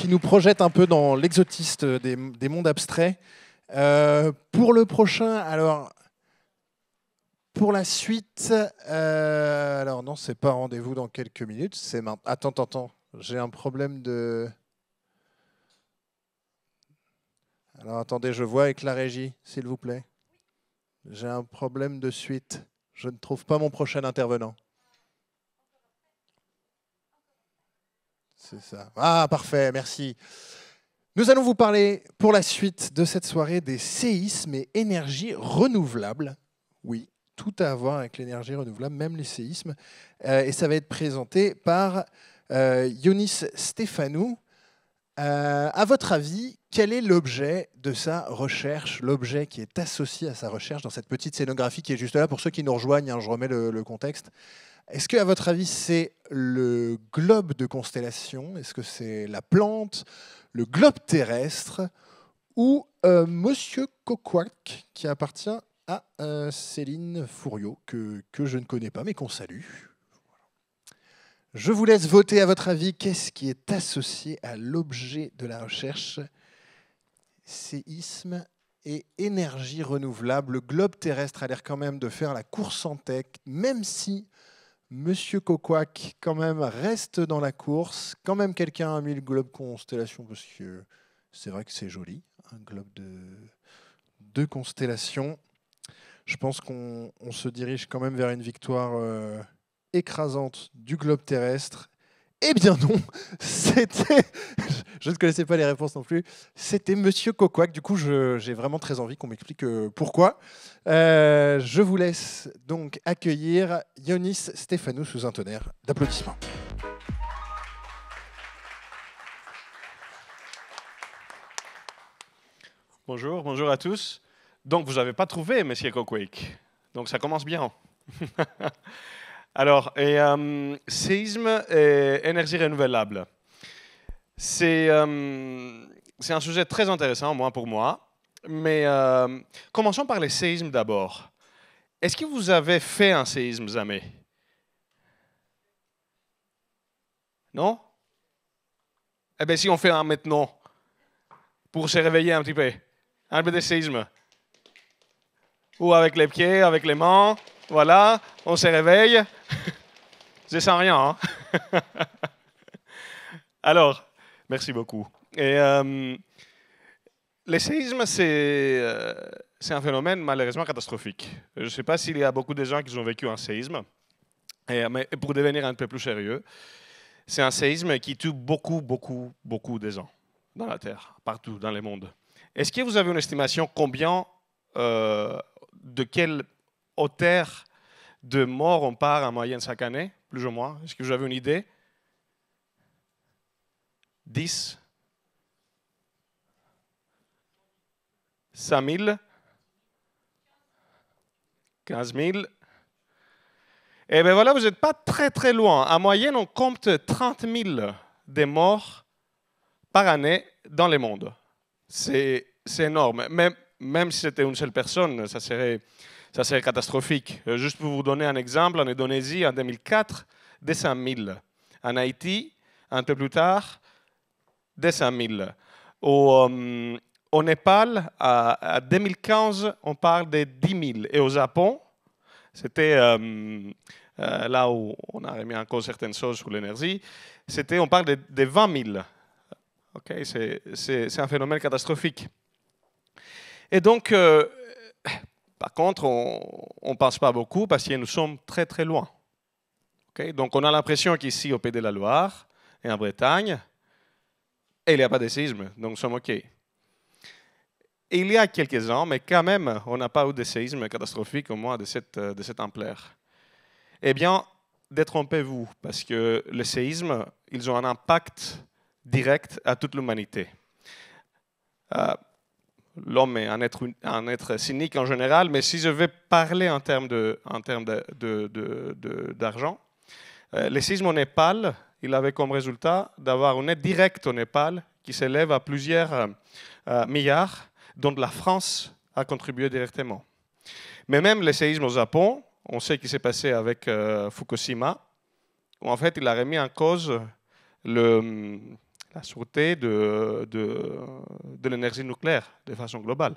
qui nous projette un peu dans l'exotiste des, mondes abstraits. Euh, pour le prochain, alors. Pour la suite, euh, alors non, c'est pas rendez-vous dans quelques minutes. C'est maintenant. Attends, attends, attends. J'ai un problème de. Alors attendez, je vois avec la régie, s'il vous plaît. J'ai un problème de suite. Je ne trouve pas mon prochain intervenant. C'est ça. Ah, parfait, merci. Nous allons vous parler pour la suite de cette soirée des séismes et énergies renouvelables. Oui, tout à voir avec l'énergie renouvelable, même les séismes. Euh, et ça va être présenté par euh, Yonis Stefanou. Euh, à votre avis, quel est l'objet de sa recherche, l'objet qui est associé à sa recherche dans cette petite scénographie qui est juste là Pour ceux qui nous rejoignent, hein, je remets le contexte. Est-ce que, à votre avis, c'est le globe de constellation Est-ce que c'est la plante, le globe terrestre ou euh, Monsieur Coquac qui appartient à euh, Céline Fouriot que, que je ne connais pas mais qu'on salue Je vous laisse voter à votre avis. Qu'est-ce qui est associé à l'objet de la recherche Séisme et énergie renouvelable. Le globe terrestre a l'air quand même de faire la course en tech, même si Monsieur Coquac, quand même, reste dans la course. Quand même, quelqu'un a mis le globe constellation parce que c'est vrai que c'est joli, un globe de, deux constellations. Je pense qu'on se dirige quand même vers une victoire euh, écrasante du globe terrestre eh bien non, c'était. je ne connaissais pas les réponses non plus. C'était Monsieur Coquac. Du coup, j'ai vraiment très envie qu'on m'explique euh, pourquoi. Euh, je vous laisse donc accueillir Ionis Stéphanou sous un tonnerre d'applaudissements. Bonjour, bonjour à tous. Donc, vous n'avez pas trouvé Monsieur Coquac. Donc, ça commence bien. Alors, euh, séisme et énergie renouvelable. C'est euh, un sujet très intéressant, moins pour moi. Mais euh, commençons par les séismes d'abord. Est-ce que vous avez fait un séisme jamais Non Eh bien, si on fait un maintenant, pour se réveiller un petit peu, un peu de séisme. Ou avec les pieds, avec les mains, voilà, on se réveille. Je sens rien. Hein. Alors, merci beaucoup. Et, euh, les séismes, euh, c'est un phénomène malheureusement catastrophique. Je ne sais pas s'il y a beaucoup de gens qui ont vécu un séisme, et, mais pour devenir un peu plus sérieux, c'est un séisme qui tue beaucoup, beaucoup, beaucoup de gens dans la Terre, partout dans le monde. Est-ce que vous avez une estimation combien, euh, de quelle hauteur de morts on part en moyenne chaque année plus ou moins. Est-ce que vous avez une idée 10 5 000 15 000 Et bien voilà, vous n'êtes pas très très loin. En moyenne, on compte 30 000 des morts par année dans le monde. C'est énorme. Mais même si c'était une seule personne, ça serait, ça serait catastrophique. Euh, juste pour vous donner un exemple, en Indonésie, en 2004, 5 000. En Haïti, un peu plus tard, des 000. Au, euh, au Népal, à, 2015, on parle des 10 000. Et au Japon, c'était euh, là où on a remis en cause certaines choses sur l'énergie, c'était on parle des 20 000. c'est un phénomène catastrophique. Et donc, euh, par contre, on ne pense pas beaucoup parce que nous sommes très très loin. donc on a l'impression qu'ici, au Pays de la Loire et en Bretagne, eh, il n'y a pas de séisme, donc nous sommes OK. Il y a quelques ans, mais quand même, on n'a pas eu de séisme catastrophique, au moins de cette, euh, de cette ampleur. Eh bien, détrompez-vous, parce que les séismes, ils ont un impact direct à toute l'humanité. Euh, l'homme est un être, un être cynique en général, mais si je vais parler en termes d'argent, de, de, de, euh, le séisme au Népal, il avait comme résultat d'avoir une aide directe au Népal qui s'élève à plusieurs euh, euh, milliards, dont la France a contribué directement. Mais même les séismes au Japon, on sait ce qui s'est passé avec Fukushima, où en fait il a remis en cause le la sûreté de, l'énergie nucléaire de façon globale.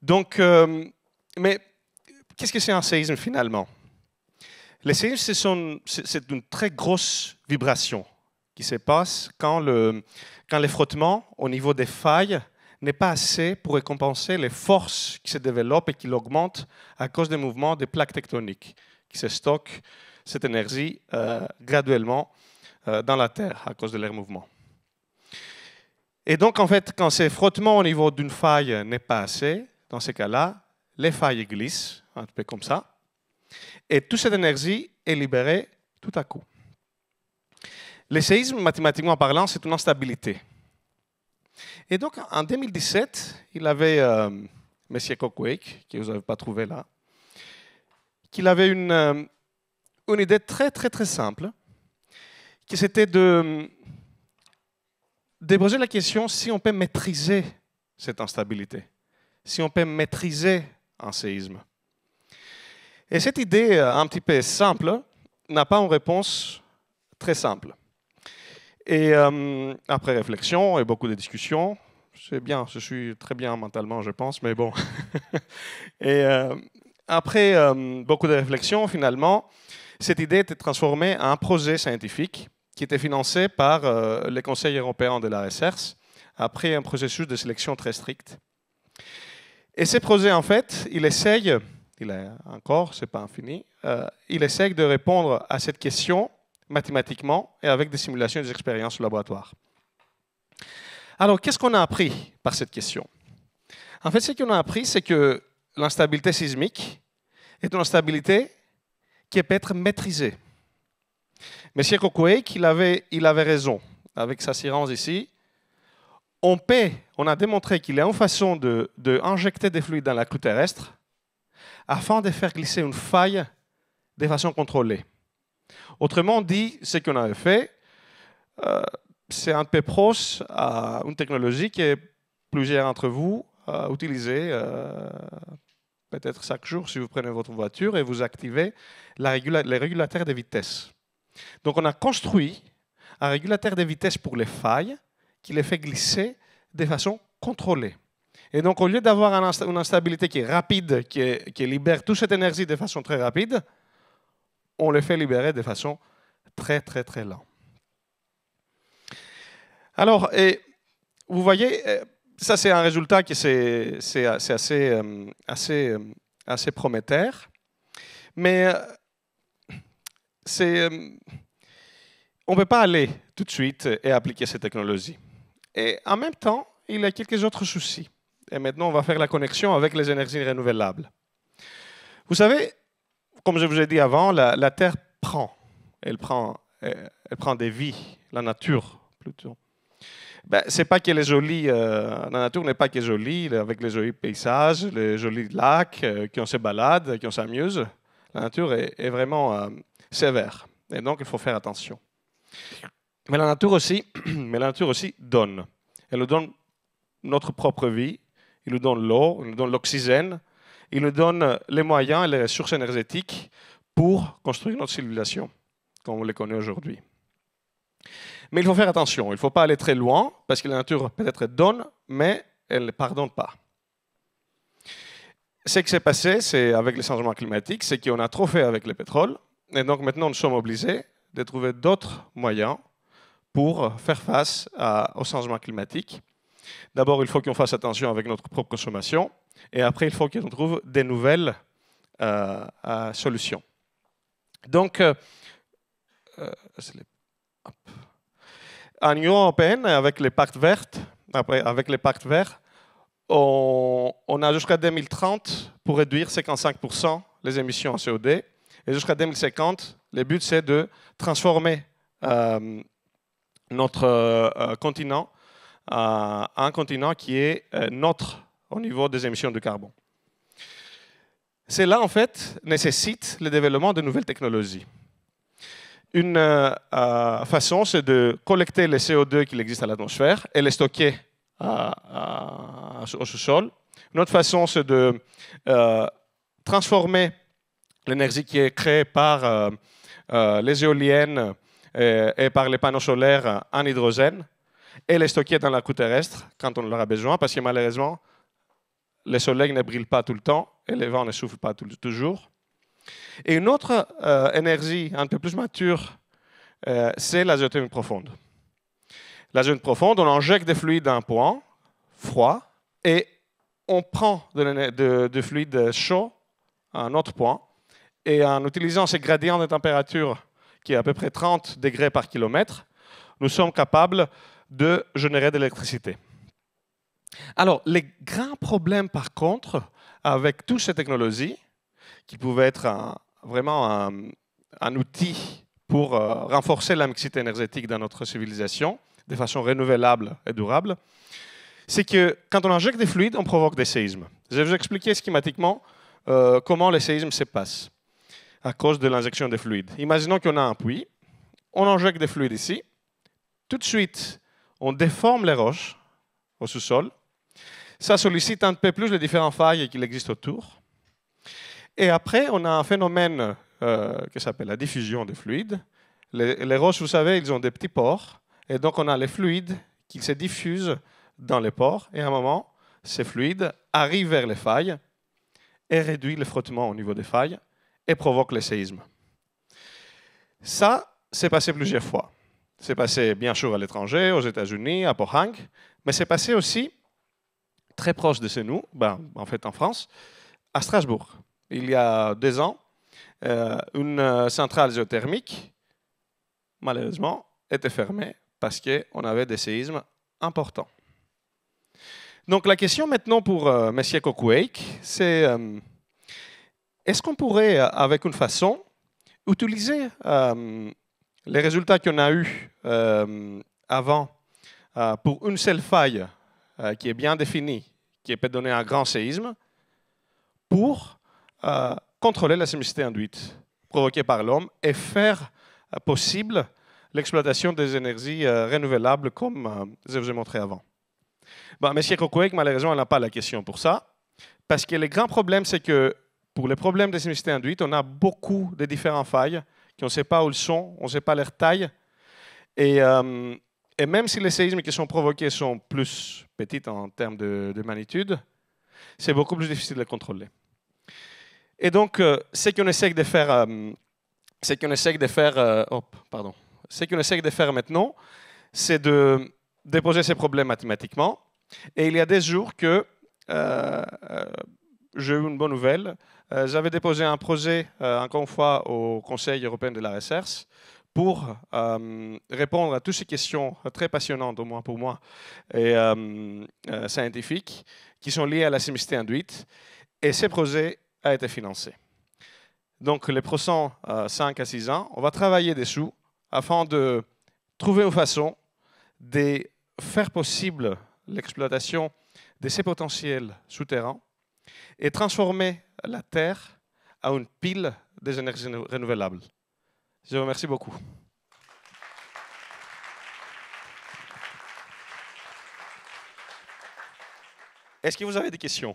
Donc, euh, mais qu'est-ce que c'est un séisme finalement Les séismes, c'est une très grosse vibration qui se passe quand, le, quand les au niveau des failles n'est pas assez pour récompenser les forces qui se développent et qui l'augmentent à cause des mouvements des plaques tectoniques qui se stockent cette énergie euh, graduellement euh, dans la Terre à cause de l'air mouvement. Et donc, en fait, quand ces frottements au niveau d'une faille n'est pas assez, dans ces cas-là, les failles glissent, un peu comme ça, et toute cette énergie est libérée tout à coup. Les séismes, mathématiquement parlant, c'est une instabilité. Et donc, en 2017, il avait, Monsieur M. qui que vous n'avez pas trouvé là, qu'il avait une, euh, une idée très, très, très simple c'était de euh, déposer la question si on peut maîtriser cette instabilité, si on peut maîtriser un séisme. Et cette idée euh, un petit peu simple n'a pas une réponse très simple. Et euh, après réflexion et beaucoup de discussions, c'est bien, je suis très bien mentalement, je pense, mais bon. et après beaucoup de réflexions, finalement, cette idée était transformée en un projet scientifique qui était financé par euh, les conseils européens de la recherche, après un processus de sélection très strict. Et ces projets, en fait, il essaye, il est encore, c'est pas infini, euh, il essaye de répondre à cette question mathématiquement et avec des simulations et des expériences au laboratoire. Alors, qu'est-ce qu'on a appris par cette question En fait, ce qu'on a appris, c'est que l'instabilité sismique est une instabilité qui peut être maîtrisée. Monsieur Kokuei il avait raison avec sa sirence ici. On on a démontré qu'il y a une façon de, injecter des fluides dans la croûte terrestre afin de faire glisser une faille de façon contrôlée. Autrement dit, ce qu'on avait fait, euh, c'est un peu euh, à une technologie que plusieurs d'entre vous euh, utilisent peut-être chaque jour si vous prenez votre voiture et vous activez la les régulateurs de vitesse. Donc on a construit un régulateur de vitesse pour les failles qui les fait glisser de façon contrôlée. Et donc au lieu d'avoir une instabilité qui est rapide, qui, libère toute cette énergie de façon très rapide, on les fait libérer de façon très très très lente. Alors, vous voyez, euh, ça c'est un résultat qui c'est assez, euh, assez, euh, assez prometteur. Mais c'est. Euh, on ne peut pas aller tout de suite et appliquer ces technologies. Et en même temps, il y a quelques autres soucis. Et maintenant, on va faire la connexion avec les énergies renouvelables. Vous savez, comme je vous ai dit avant, la, Terre prend. Elle prend, euh, elle, prend des vies, la nature plutôt. Ben, c'est pas que les euh, la nature n'est pas que jolie, avec les jolis paysages, les jolis lacs, euh, qu'on se balade, qu'on s'amuse. La nature est, vraiment euh, sévère. Et donc, il faut faire attention. Mais la nature aussi, mais la nature aussi donne. Elle nous donne notre propre vie, elle nous donne l'eau, elle nous donne l'oxygène, il nous donne les moyens et les ressources énergétiques pour construire notre civilisation, comme on les connaît aujourd'hui. Mais il faut faire attention, il ne faut pas aller très loin, parce que la nature peut-être donne, mais elle ne pardonne pas ce qui s'est passé c'est, avec les changements climatiques, c'est qu'on a trop fait avec le pétrole. Et donc maintenant, nous sommes obligés de trouver d'autres moyens pour faire face à, au changement climatique. D'abord, il faut qu'on fasse attention avec notre propre consommation. Et après, il faut qu'on trouve des nouvelles euh, euh, solutions. Donc, euh, en Union avec les pactes verts, avec les pactes verts, on, a jusqu'à 2030 pour réduire 55% les émissions en CO2. Et jusqu'à 2050, le but, c'est de transformer euh, notre euh, continent euh, à un continent qui est neutre au niveau des émissions de carbone. Cela, en fait, nécessite le développement de nouvelles technologies. Une façon, c'est de collecter les CO2 qui existe à l'atmosphère et les stocker au sous-sol. Une autre façon, c'est de euh, transformer l'énergie qui est créée par euh, euh, les éoliennes et, par les panneaux solaires en hydrogène et les stocker dans la croûte terrestre quand on en aura besoin, parce que malheureusement, le soleil ne brille pas tout le temps et les vents ne soufflent pas toujours. Et une autre énergie un peu plus mature, c'est la géothermie profonde. La zone profonde, on injecte des fluides à un point, froid, et on prend de, de, chauds chaud à un autre point. Et en utilisant ces gradients de température qui est à peu près 30 degrés par kilomètre, nous sommes capables de générer de l'électricité. Alors, les grands problèmes, par contre, avec toutes ces technologies, qui pouvaient être vraiment un, outil pour euh, renforcer la mixité énergétique dans notre civilisation, de façon renouvelable et durable, c'est que quand on injecte des fluides, on provoque des séismes. Je vais vous expliquer schématiquement euh, comment les séismes se passent à cause de l'injection des fluides. Imaginons qu'on a un puits, on injecte des fluides ici, tout de suite, on déforme les roches au sous-sol, ça sollicite un peu plus les différentes failles qu'il existe autour, et après, on a un phénomène euh, qui s'appelle la diffusion des fluides. Les, les roches, vous savez, ils ont des petits pores et donc, on a les fluides qui se diffusent dans les ports. Et à un moment, ces fluides arrivent vers les failles et réduisent le frottement au niveau des failles et provoquent les séismes. Ça, s'est passé plusieurs fois. C'est passé bien sûr à l'étranger, aux États-Unis, à Pohang, mais c'est passé aussi très proche de chez nous, ben, en fait en France, à Strasbourg. Il y a deux ans, euh, une euh, centrale géothermique, malheureusement, était fermée parce qu'on avait des séismes importants. Donc la question maintenant pour euh, Monsieur Kokwake, c'est euh, est-ce qu'on pourrait, euh, avec une façon, utiliser les résultats qu'on a eus avant pour une seule faille qui est bien définie, qui peut donner un grand séisme, pour contrôler la sémicité induite provoquée par l'homme et faire possible l'exploitation des énergies euh, renouvelables comme euh, je vous ai montré avant. Monsieur Monsieur Kokwek, malheureusement, elle n'a pas la question pour ça, parce que le grand problème, c'est que pour les problèmes de sismicité induites, on a beaucoup de différentes failles, qu'on ne sait pas où elles sont, on ne sait pas leur taille. Et, euh, même si les séismes qui sont provoqués sont plus petits en termes de, magnitude, c'est beaucoup plus difficile de les contrôler. Et donc, ce qu'on essaie de faire, c'est qu'on essaie de faire, hop, pardon, ce qu'on essaie de faire maintenant, c'est de déposer ces problèmes mathématiquement. Et il y a des jours que euh, euh, j'ai eu une bonne nouvelle. Euh, j'avais déposé un projet, encore une fois, au Conseil européen de la recherche pour répondre à toutes ces questions très passionnantes, au moins pour moi, et scientifiques, qui sont liées à la simplicité induite. Et ce projet a été financé. Donc, les prochains 5 à 6 ans, on va travailler dessus afin de trouver une façon de faire possible l'exploitation de ces potentiels souterrains et transformer la Terre en une pile des énergies renouvelables. Je vous remercie beaucoup. Est-ce que vous avez des questions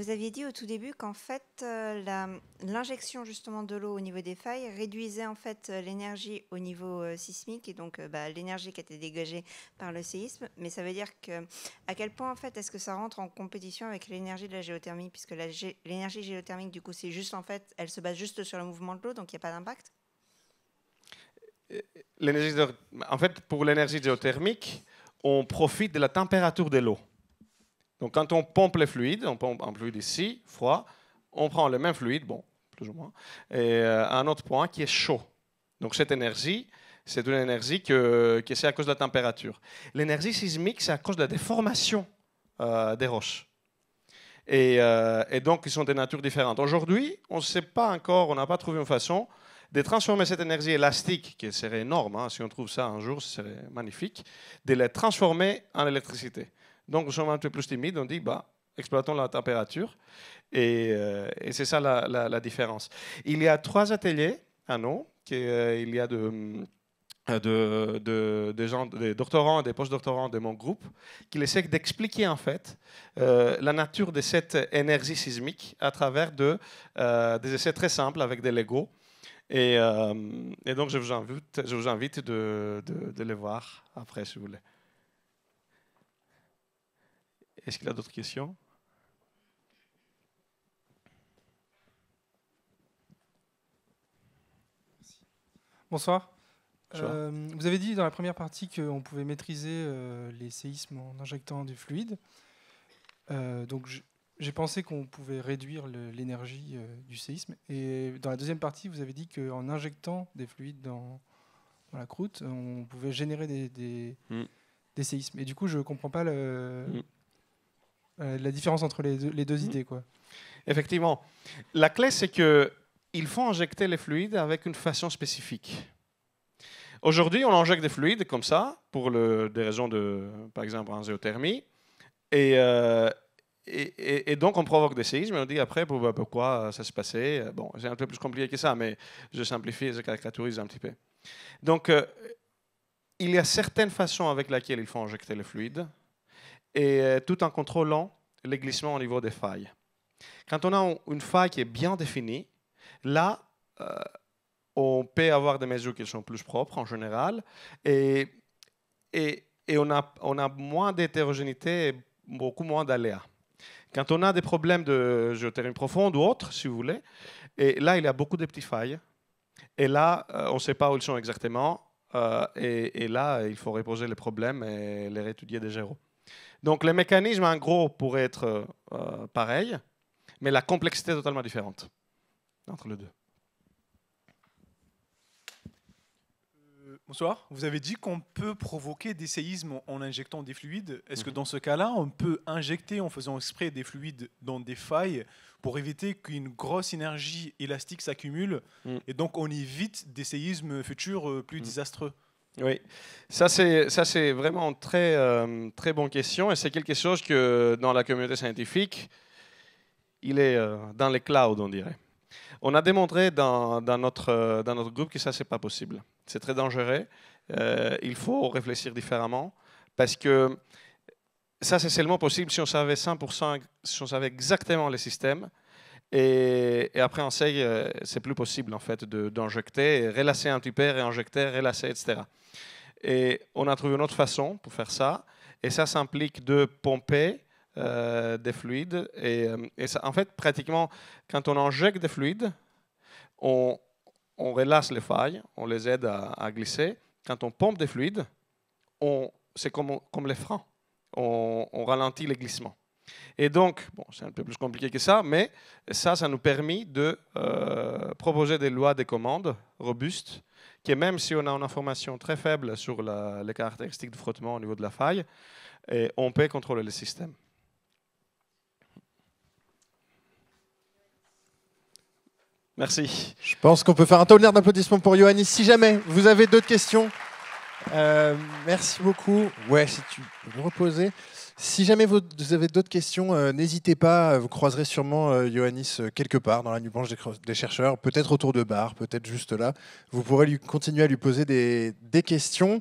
vous aviez dit au tout début qu'en fait, euh, l'injection justement de l'eau au niveau des failles réduisait en fait euh, l'énergie au niveau euh, sismique et donc bah, l'énergie qui était dégagée par le séisme. Mais ça veut dire que à quel point en fait est-ce que ça rentre en compétition avec l'énergie de la géothermie puisque l'énergie géothermique du coup c'est juste en fait, elle se base juste sur le mouvement de l'eau donc il n'y a pas d'impact. En fait, pour l'énergie géothermique, on profite de la température de l'eau. Donc quand on pompe les fluides, on pompe un fluide ici, froid, on prend le même fluide, bon, plus ou moins, et euh, un autre point qui est chaud. Donc cette énergie, c'est une énergie que, est à cause de la température. L'énergie sismique, c'est à cause de la déformation euh, des roches. Euh, et, donc, ils sont des natures différentes. Aujourd'hui, on ne sait pas encore, on n'a pas trouvé une façon de transformer cette énergie élastique, qui serait énorme, hein, si on trouve ça un jour, ce serait magnifique, de la transformer en électricité. Donc, nous sommes un peu plus timides, on dit, bah, exploitons la température. Et, euh, c'est ça la, différence. Il y a trois ateliers à nous, qui euh, il y a de euh, de, de, des doctorants, des post-doctorants de mon groupe, qui essaient d'expliquer en fait la nature de cette énergie sismique à travers de, des essais très simples avec des Legos. Et, donc je vous invite, je vous invite de les voir après si vous voulez. Est-ce qu'il a d'autres questions Bonsoir. Euh, vous avez dit dans la première partie qu'on pouvait maîtriser euh, les séismes en injectant du fluide. Euh, donc j'ai pensé qu'on pouvait réduire l'énergie du séisme. Et dans la deuxième partie, vous avez dit qu'en injectant des fluides dans, la croûte, on pouvait générer des, mm. séismes. Et du coup, je ne comprends pas le, mm. Euh, la différence entre les deux, mm-hmm. idées. Quoi. Effectivement. La clé, c'est qu'il faut injecter les fluides avec une façon spécifique. Aujourd'hui, on injecte des fluides comme ça, pour des raisons de, par exemple, en géothermie. Euh, et, donc, on provoque des séismes et on dit après bah, pourquoi, ça se passait. Bon, c'est un peu plus compliqué que ça, mais je simplifie et je caricaturise un petit peu. Donc, euh, il y a certaines façons avec lesquelles il faut injecter les fluides et euh, tout en contrôlant les glissements au niveau des failles. Quand on a une faille qui est bien définie, là, euh, on peut avoir des mesures qui sont plus propres en général et, et, on, a, on a moins d'hétérogénéité et beaucoup moins d'aléas. Quand on a des problèmes de géothermie profonde ou autre, si vous voulez, et là, il y a beaucoup de petites failles. Et là, euh, on ne sait pas où ils sont exactement. et, là, il faut reposer les problèmes et les étudier des zéros. Donc le mécanisme, en gros, pourrait être euh, pareil, mais la complexité est totalement différente entre les deux. Euh, bonsoir. Vous avez dit qu'on peut provoquer des séismes en injectant des fluides. Est-ce que mhm. dans ce cas-là, on peut injecter en faisant exprès des fluides dans des failles pour éviter qu'une grosse énergie élastique s'accumule mm. et donc on évite des séismes futurs euh, plus mm. désastreux oui, ça c'est vraiment très, euh, très bonne question et c'est quelque chose que dans la communauté scientifique, il est euh, dans les clouds, on dirait. On a démontré dans, dans notre, euh, dans notre groupe que ça, c'est pas possible. C'est très dangereux. il faut réfléchir différemment parce que ça, c'est seulement possible si on savait 100%, si on savait exactement les systèmes et, après, on sait que euh, c'est plus possible, en fait, d'injecter, relâcher un petit peu, réinjecter, relasser, etc. Et on a trouvé une autre façon pour faire ça. Et ça s'implique de pomper euh, des fluides. Et, euh, en fait, pratiquement, quand on injecte des fluides, on, on relâche les failles, on les aide à, glisser. Quand on pompe des fluides, c'est comme, comme les freins. On, on ralentit les glissements. Et donc, bon, c'est un peu plus compliqué que ça, mais ça, ça nous permet de euh, proposer des lois de commandes robustes, qui même si on a une information très faible sur les caractéristiques de frottement au niveau de la faille, et on peut contrôler le système. Merci. Je pense qu'on peut faire un tonnerre d'applaudissements pour Yoannis. Si jamais vous avez d'autres questions, euh, merci beaucoup. Ouais, si tu peux me reposer. Si jamais vous avez d'autres questions, euh, n'hésitez pas. Euh, vous croiserez sûrement Ioannis euh, quelque part dans la nuit blanche des, chercheurs, peut-être autour de bar, peut-être juste là. Vous pourrez lui, continuer à lui poser des, des questions.